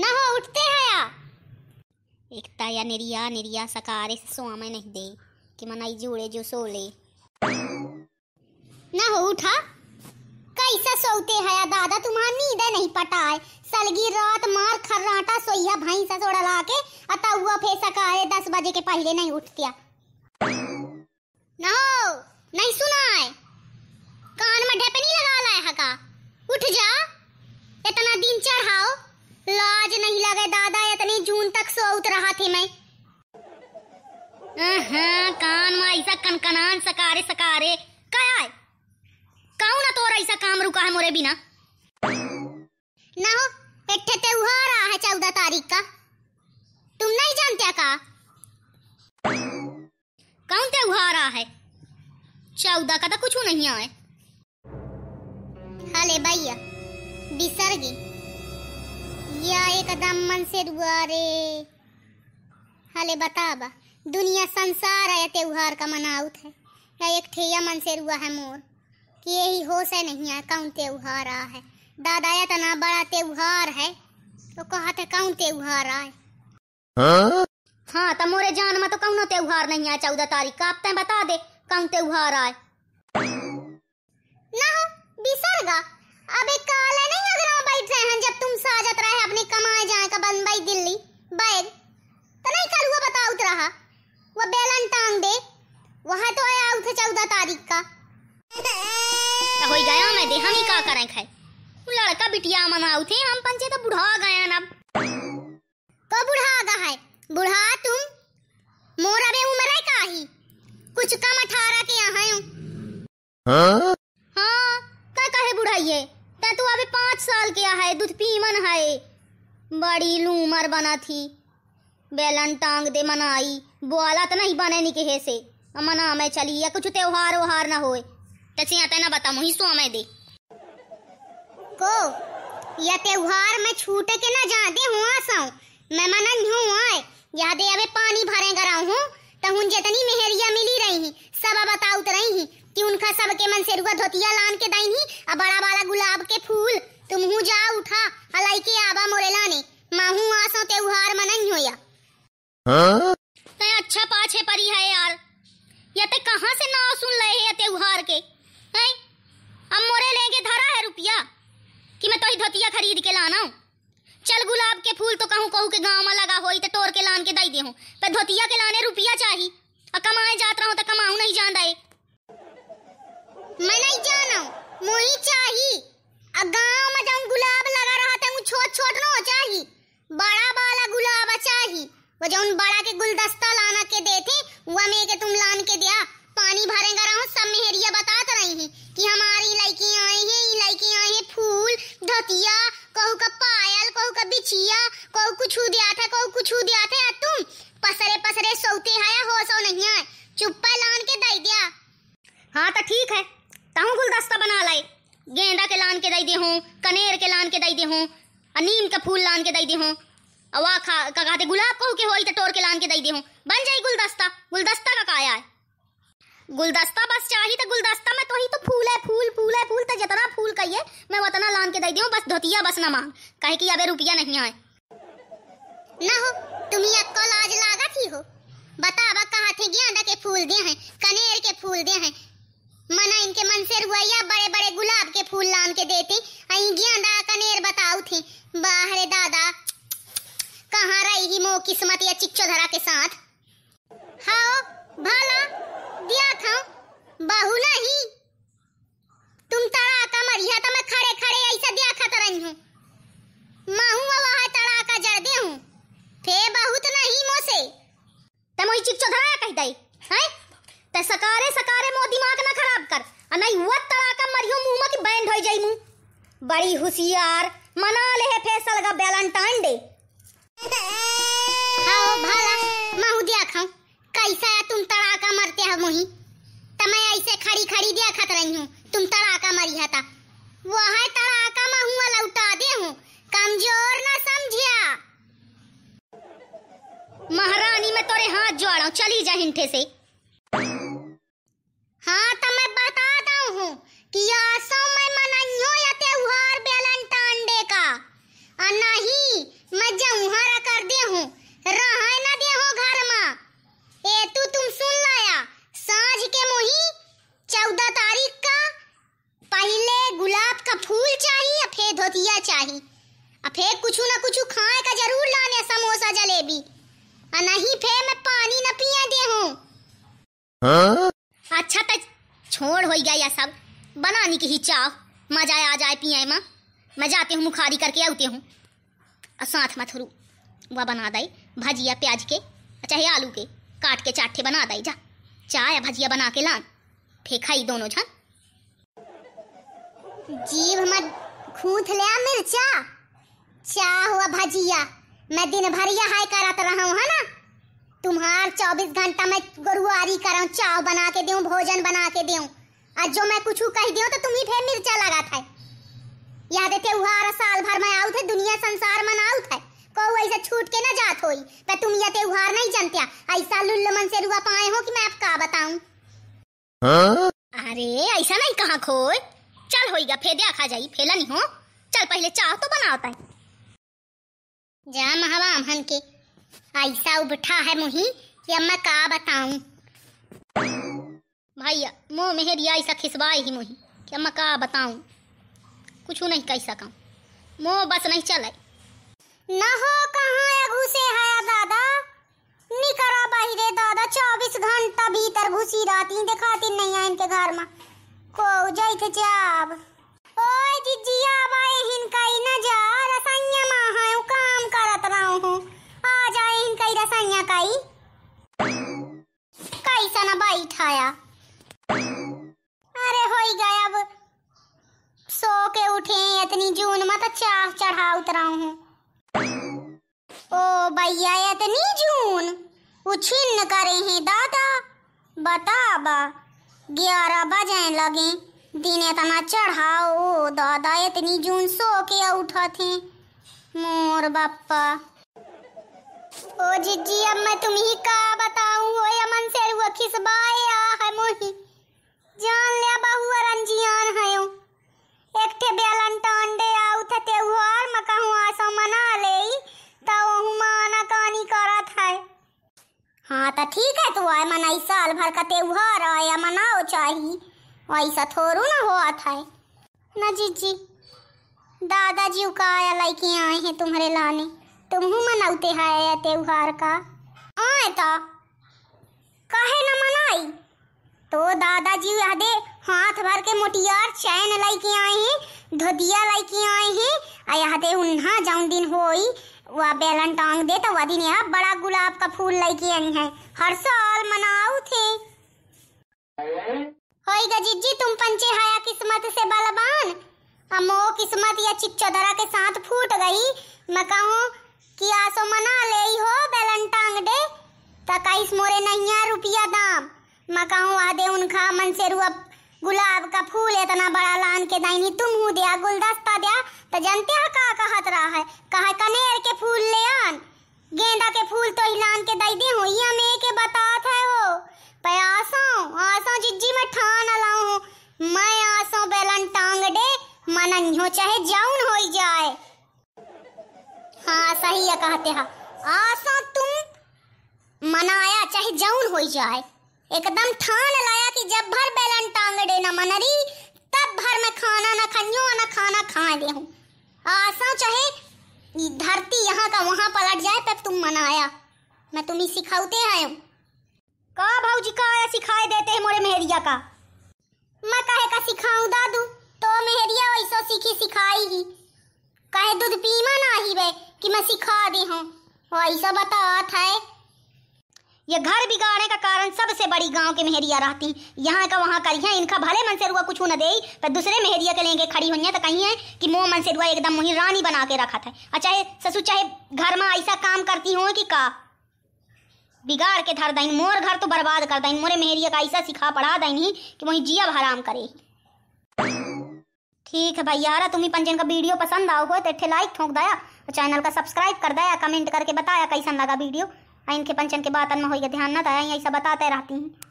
ना हो उठते हया एकता या निरिया निरिया सकारे से सोमे नहीं दे कि मनाई जोड़े जो सोले ना हो उठा कैसा सोते हया दादा तुम्हारा नींद नहीं पटा है सलगी रात मार खर्राटा सोया भाई सा सोड़ा लाके अता हुआ फिर सकारे दस बजे के पहले नहीं उठतिया ना हो नहीं सुना है कान में ढेपे नहीं लगा लाया हका उठ जा इतना दिन चढ़ाओ लाज नहीं लगे दादा इतनी जून तक उत रहा थी मैं हाँ कान में ऐसा कनकनान सकारे सकारे क्या है कहूँ ना तोरा ऐसा काम रुका है मोरे बिना ना हो एक त्योहार आ है चौदह तारीख का तुम नहीं जानते का कौन त्योहार आ है चौदह का तो कुछ नहीं आए हले भैया बिसर गई या एकदम मन से दुआरे हले बताबा दुनिया संसार है त्योहार का मनाउत है या एक ठेया मन से रुआ है मोर कि यही होश है नहीं है कौन त्योहार आ है दादा या तना बड़ा त्योहार है तो कहते कौन त्योहार आए हाँ, हाँ तो मोरे जान में तो कौन त्योहार नहीं आया चौदह तारीख का आप बता दे कौन त्योहार आए हाँ। ना हो गा अबे काले नहीं अगर बैठ रहे हैं जब तुम साजत रहे अपने कमाए जाए का बंद बम्बई दिल्ली बैग तो नहीं कल हुआ बताओ बताउत रहा वो बेलन टांग दे वहां तो आया उठे चौदह तारीख का तो हो गया मैं दे हम ही का करें खाए लड़का बिटिया मनाऊ थे हम पंचे तो बुढ़ा गया ना तो बुढ़ा गया है बुढ़ा तुम मोर अबे उम्र है काही कुछ कम अठारह के यहाँ हूँ हाँ? दूध पीमन हाय बड़ी लूमर बना थी बेलन टांग दे मनाई बोला तो नहीं बने नी कहे से मना में चली या कुछ त्योहार वहार ना होए तसे आता ना बता मुही सो में दे को या त्योहार में छूटे के ना जा दे हुआ सा मैं मना हूं आए यादे अबे पानी भरे गराऊ हूं तो हुन जितनी मेहरिया मिली रही सब बताउत रही कि उनका सबके मन से रुआ धोतिया लान के दाई ही और बड़ा बड़ा गुलाब के फूल तुम हूँ जा उठा हलाई के आबा मोरेला ने माहू आसो त्योहार मनन होया हाँ? ते अच्छा पाछे परी है यार ये ते कहां से ना सुन ले है त्योहार के हैं अब मोरे लेंगे धरा है रुपया कि मैं तो ही धोतिया खरीद के लाना हूं चल गुलाब के फूल तो कहूं कहूं के गांव में लगा होई ते तोड़ के लान के दई देहूं पर धोतिया के लाने रुपया चाहिए और कमाए जात रहा हूं तो कमाऊं नहीं जान दे मैं नहीं जाना मोही चाहिए गांव में जौन गुलाब लगा रहा था छोट छोट न चाही बड़ा वाला गुलाब चाही वो जौन बड़ा के गुलदस्ता लाना के देती वो में के तुम लान के दिया पानी भरेगा रहो सब मेहरिया बताते तो रही हैं कि हमारी लड़की आई है लड़की आई है फूल धतिया कहू का पायल कहू का बिछिया कहू कुछ दिया था कहू कुछ दिया था या तुम पसरे पसरे सोते है हो सो नहीं है चुप्पा लान के दे दिया हाँ तो ठीक है तहु गुलदस्ता बना लाए गेंदा के लान के दई दे हूँ कनेर के लान के दई दे हूँ नीम का फूल लान के दई दे हूँ वाह खा का कहते गुलाब को के होई तो तोड़ के लान के दई दे हूँ बन जाई गुलदस्ता गुलदस्ता का काया है गुलदस्ता बस चाहिए तो गुलदस्ता में तो ही तो फूल है फूल फूल है फूल तो जितना फूल कहिए मैं उतना लान के दई दे हूँ बस धोतिया बस ना मांग कहे कि अबे रुपया नहीं आए ना हो तुम ही अक्को लाज लागत ही हो बतावा कहा थे गेंदा के फूल दे हैं कनेर के फूल दे हैं मना इनके मन से रुआया बड़े बड़े गुलाब के फूल लान के देती आई गेंदा कनेर बताऊ थी बाहरे दादा कहाँ रही ही मो किस्मत या चिक्चो धरा के साथ हाओ भला दिया था बाहु नहीं तुम तड़ाका मरिया तो मैं खड़े खड़े ऐसा दिया खत तो रही हूँ माहू वहाँ तड़ाका जर दे हूँ फे बहुत नहीं मोसे तमोई चिक्चो धरा कह दई हैं ते सकारे सकारे मो दिमाग ना खराब कर नहीं वत तड़ाका मरियो मुंह में की बैंड हो जाई मु बड़ी होशियार मना ले है फैसल का वैलेंटाइन डे हाओ भाला माहू दिया खाऊं कैसा है तुम तड़ाका मरते हो मुही त मैं ऐसे खड़ी खड़ी दिया खत रही हूं तुम तड़ाका मरी हता वह तड़ाका माहू लौटा दे हूं कमजोर ना समझिया महारानी मैं तोरे हाथ जोड़ा चली जा हिंठे से हाँ तो मैं बताता हूँ कि यह सब मैं मनाई हूँ या त्योहार वेलेंटाइन डे का और नहीं मैं जौहरा कर दे हूँ रह ना दे हो घर में ए तू तुम सुन लाया सांझ के मोही चौदह तारीख का पहले गुलाब का फूल चाहिए या फिर धोतिया चाहिए अब फिर कुछ ना कुछ खाए का जरूर लाने समोसा जलेबी और नहीं फिर मैं पानी ना पिया दे हूँ हाँ? अच्छा तो छोड़ हो गया यह सब बनाने की ही चाह मजा आ जाए पिया माँ मैं जाती हूँ मुखारी करके आते हूँ और साथ में थोड़ू वह बना दे भजिया प्याज के चाहे आलू के काट के चाटे बना दे जा चाय भजिया बना के लान फिर खाई दोनों झन जीव मत खूंथ ले मिर्चा चाह हुआ भजिया मैं दिन भर यहाँ करा रहा हूँ है ना तुम्हार चौबीस घंटा मैं गुरुआरी कर चाव बना के दू भोजन बना के दू आज जो मैं कुछ कह दियो तो तुम ही फिर मिर्चा लगा था याद थे उहार साल भर में आउत थे दुनिया संसार में आउत थे को ऐसे छूट के ना जात होई पर तुम ये ते उहार नहीं जानते ऐसा लुल्लमन से रुआ पाए हो कि मैं आप का बताऊं हाँ? अरे ऐसा नहीं कहा खोज चल होईगा फेदे देखा जाई फेला नहीं हो चल पहले चाह तो बनाता है जा महावा हमन के ऐसा उठा है मुही कि अब मैं कहा बताऊ भैया मोह मेहरिया ऐसा खिसवाए ही मुही कि अब मैं कहा बताऊ कुछ नहीं कह सका मोह बस नहीं चले न हो कहाँ घुसे है दादा निकरा बाहरे दादा चौबीस घंटा भीतर घुसी रहती दिखाती नहीं है इनके घर में को जाए थे जाब ओए जीजी आवा हिन कई ना जा रहा उतारा चढ़ा उतरा हूँ ओ भैया इतनी तो जून उछिन्न करे हैं दादा बता बा ग्यारह बजे लगे दिन इतना चढ़ाओ दादा इतनी तो जून सो के उठा थे मोर बापा ओ जिज्जी अब मैं तुम्ही का बताऊं हो या मन से रुआ खिसबाए आ है मोही जान ले अब साल भर का त्योहार आया मनाओ चाही ऐसा थोड़ू ना होत है न जी जी दादाजी का आया लड़के आए हैं तुम्हारे लाने तुम हूँ मनाते है त्योहार का आए तो कहे न मनाई तो दादाजी यादे हाथ भर के मोटियार चैन लड़के आए हैं धोदिया लड़के आए हैं आ यादे उन्हा जाऊ दिन होई वह बेलन टांग दे तो वदी ने बड़ा गुलाब का फूल लेके आई है हर साल मनाओ थे होई गजीजी तुम पंचे हाया किस्मत से बलबान अमो किस्मत या चिपचौदरा के साथ फूट गई मैं कहूँ कि आसो तो मना ले ही हो बेलन टांग दे तकाइस मोरे नैया रुपया दाम मैं कहूँ आधे उनका मन से रुआ गुलाब का फूल इतना बड़ा लान के दाइनी तुम दिया गुलदस्ता दिया तो जनते हा का कहत रहा है कहा कनेर के फूल ले आन गेंदा के फूल तो हिलान के दाई दे हो ये में के बतात है वो पयासो आसो जिज्जी में ठान लाऊ हूं मैं आसो बेलन टांग डे मनन हो चाहे जाऊन हो जाए हाँ सही है कहते हा आसो तुम मनाया चाहे जाऊन हो जाए एकदम ठान लाया कि जब भर बैलन टांग डे ना मनरी तब भर मैं खाना न खनियो ना खाना खा दे हूँ आसा चाहे धरती यहाँ का वहाँ पलट जाए तब तुम मनाया मैं तुम्हें सिखाते आया हूँ का भाजी का आया सिखाए देते है मोरे मेहरिया का मैं कहे का सिखाऊं दादू तो मेहरिया वैसो सीखी सिखाई ही कहे दूध पीमा ना ही बे कि मैं सिखा दी हूँ वैसा था है ये घर बिगाड़ने का कारण सबसे बड़ी गांव के मेहरिया रहती यहाँ का वहाँ करी है इनका भले मन से रुआ कुछ न दे पर दूसरे मेहरिया के लेंगे खड़ी हुई तो कहीं है कि मोह मन से रुआ एकदम मुही रानी बना के रखा था और चाहे ससुर चाहे घर में ऐसा काम करती हो कि का बिगाड़ के धर दईन मोर घर तो बर्बाद कर दईन मोरे मेहरिया का ऐसा सिखा पढ़ा दईन ही कि वही जिया हराम करे ठीक है भाई यार तुम्हें पंजन का वीडियो पसंद आओ हो तो लाइक ठोंक दया और चैनल का सब्सक्राइब कर दया कमेंट करके बताया कैसा लगा वीडियो इनके पंचन के बातन में होगा ध्यान ना था ऐसा बताते रहती हूँ